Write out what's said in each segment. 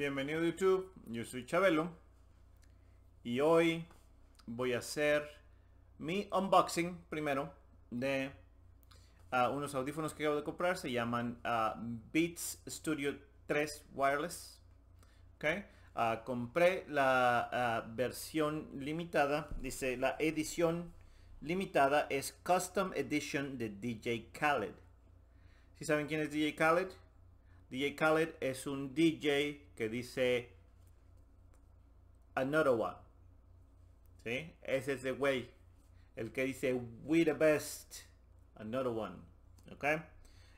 Bienvenido a YouTube, yo soy Chabelo y hoy voy a hacer mi unboxing primero de ah, unos audífonos que acabo de comprar, se llaman ah, Beats Studio 3 Wireless. Okay. Ah, compré la versión limitada, dice la edición limitada es Custom Edition de DJ Khaled. Si saben quién es DJ Khaled? DJ Khaled es un DJ que dice Another One. ¿Sí? Ese es el güey. El que dice We the best. Another one.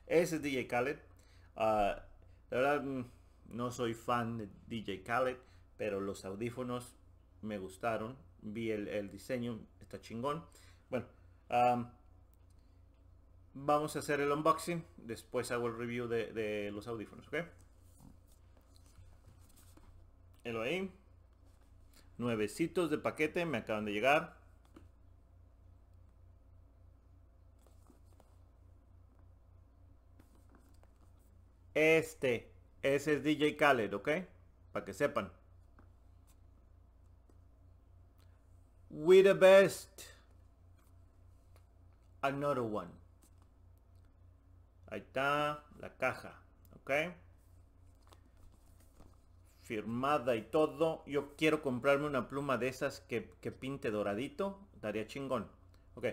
Ese es DJ Khaled. Ah, la verdad mm, no soy fan de DJ Khaled. Pero los audífonos me gustaron. Vi el, diseño. Está chingón. Bueno. Vamos a hacer el unboxing, después hago el review de, los audífonos, ¿ok? El ahí. Nuevecitos de paquete, me acaban de llegar. Este, ese es DJ Khaled, ¿ok? Para que sepan. We the best. Another one. Ahí está la caja, ¿ok? Firmada y todo. Yo quiero comprarme una pluma de esas que, pinte doradito. Daría chingón. Ok.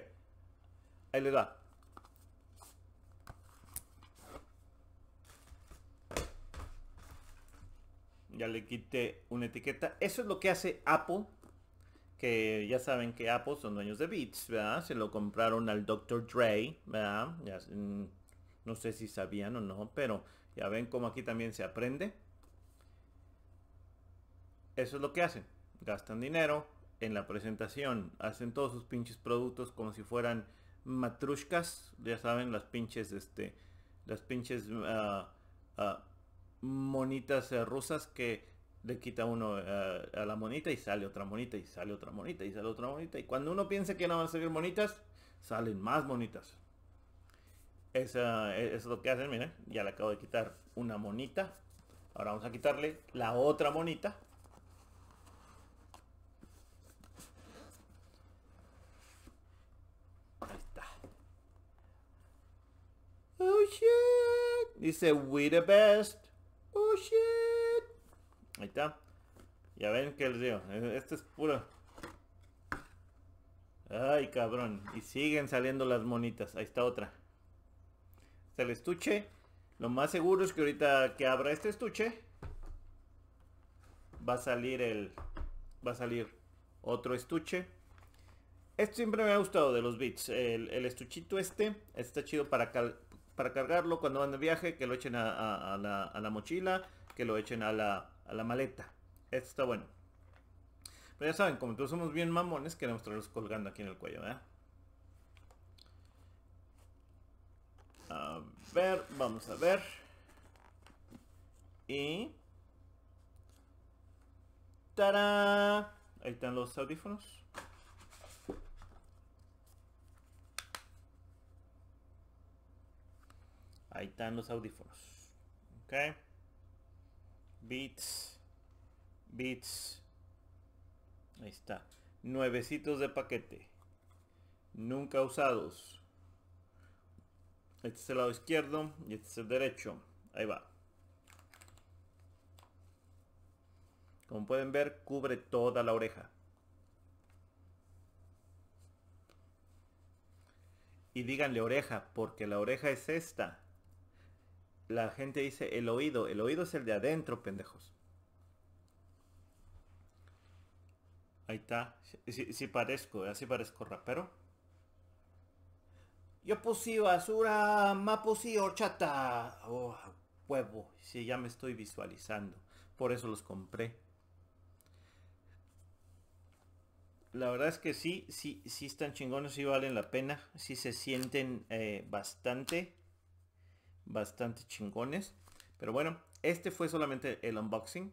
Ahí le da. Ya le quité una etiqueta. Eso es lo que hace Apple. Que ya saben que Apple son dueños de Beats, ¿verdad? Se lo compraron al Dr. Dre, ¿verdad? Mm, no sé si sabían o no, pero ya ven cómo aquí también se aprende. Eso es lo que hacen. Gastan dinero en la presentación. Hacen todos sus pinches productos como si fueran matrushkas. Ya saben, las pinches, este, las pinches ah, ah, monitas eh, rusas que le quita uno eh, a la monita y sale otra monita y sale otra monita y sale otra monita. Y cuando uno piensa que no van a salir monitas, salen más monitas. E, eso es lo que hacen, miren, ya le acabo de quitar una monita. Ahora vamos a quitarle la otra monita. Ahí está. Oh shit. Dice we the best. Oh shit. Ahí está. Ya ven que el río e, Este es puro. Ay, cabrón. Y siguen saliendo las monitas. Ahí está otra el estuche. Lo más seguro es que ahorita que abra este estuche va a salir el va a salir otro estuche. Esto siempre me ha gustado de los bits. El, estuchito este está chido para, para cargarlo cuando van de viaje, que lo echen a, la, mochila, que lo echen a la, la maleta. Esto está bueno. Pero ya saben, como todos somos bien mamones, queremos traerlos colgando aquí en el cuello, A ver, vamos a ver. Y... Tara. Ahí están los audífonos. Ahí están los audífonos. Ok. Beats. Beats. Ahí está. Nuevecitos de paquete. Nunca usados. Este es el lado izquierdo y este es el derecho. Ahí va. Como pueden ver, cubre toda la oreja. Y díganle oreja, porque la oreja es esta. La gente dice el oído. El oído es el de adentro, pendejos. Ahí está. Si parezco, así parezco rapero. Yo puse basura, ma pusí horchata. Oh, huevo. Si ya me estoy visualizando. Por eso los compré. La verdad es que sí, sí, sí están chingones, sí valen la pena. Sí se sienten eh, bastante, bastante chingones. Pero bueno, este fue solamente el unboxing.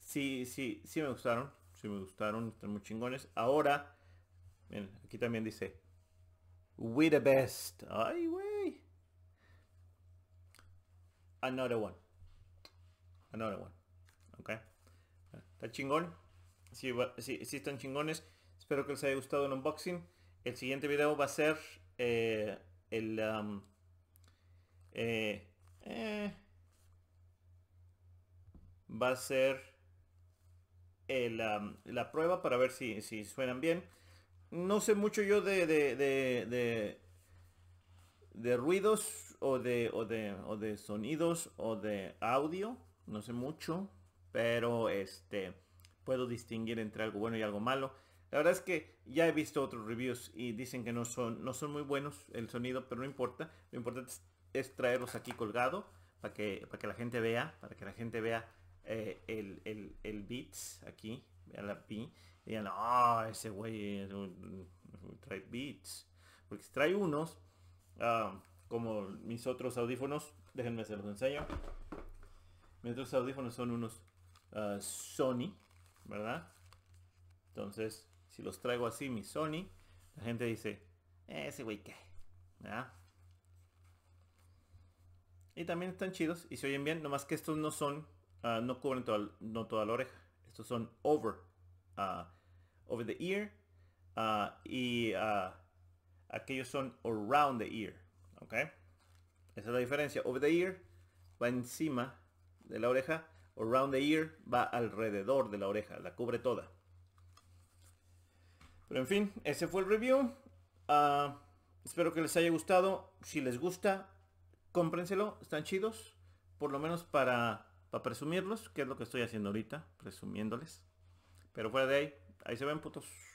sí, sí, sí me gustaron. Sí me gustaron, están muy chingones. Ahora, aquí también dice We the best. Ay, güey. Another one. Another one. Ok. Está chingón. Si, sí, están chingones. Espero que les haya gustado el unboxing. El siguiente video va a ser eh, el... Um, eh, eh, va a ser el, um, la prueba para ver si, si suenan bien no sé mucho yo de, de, ruidos o de, de, sonidos o de audio. No sé mucho, pero este puedo distinguir entre algo bueno y algo malo. La verdad es que ya he visto otros reviews y dicen que no son, no son muy buenos el sonido, pero no importa. Lo importante es, traerlos aquí colgado para que, para que la gente vea, para que la gente vea eh, el, el, beats aquí, vea la P digan, ah, ese güey trae beats. Porque trae unos, ah, como mis otros audífonos, déjenme se los enseño. Mis otros audífonos son unos ah, Sony, ¿verdad? Entonces, si los traigo así, mi Sony, la gente dice, ese güey qué, Y también están chidos y se oyen bien, nomás que estos no son, ah, no cubren toda, no toda la oreja. Estos son over over the ear uh, y uh, aquellos son around the ear. ¿Ok? Esa es la diferencia. Over the ear va encima de la oreja. Around the ear va alrededor de la oreja. La cubre toda. Pero en fin, ese fue el review. Uh, espero que les haya gustado. Si les gusta, cómprenselo. Están chidos. Por lo menos para, para presumirlos, que es lo que estoy haciendo ahorita, presumiéndoles. Pero fuera de ahí, ahí se ven putos.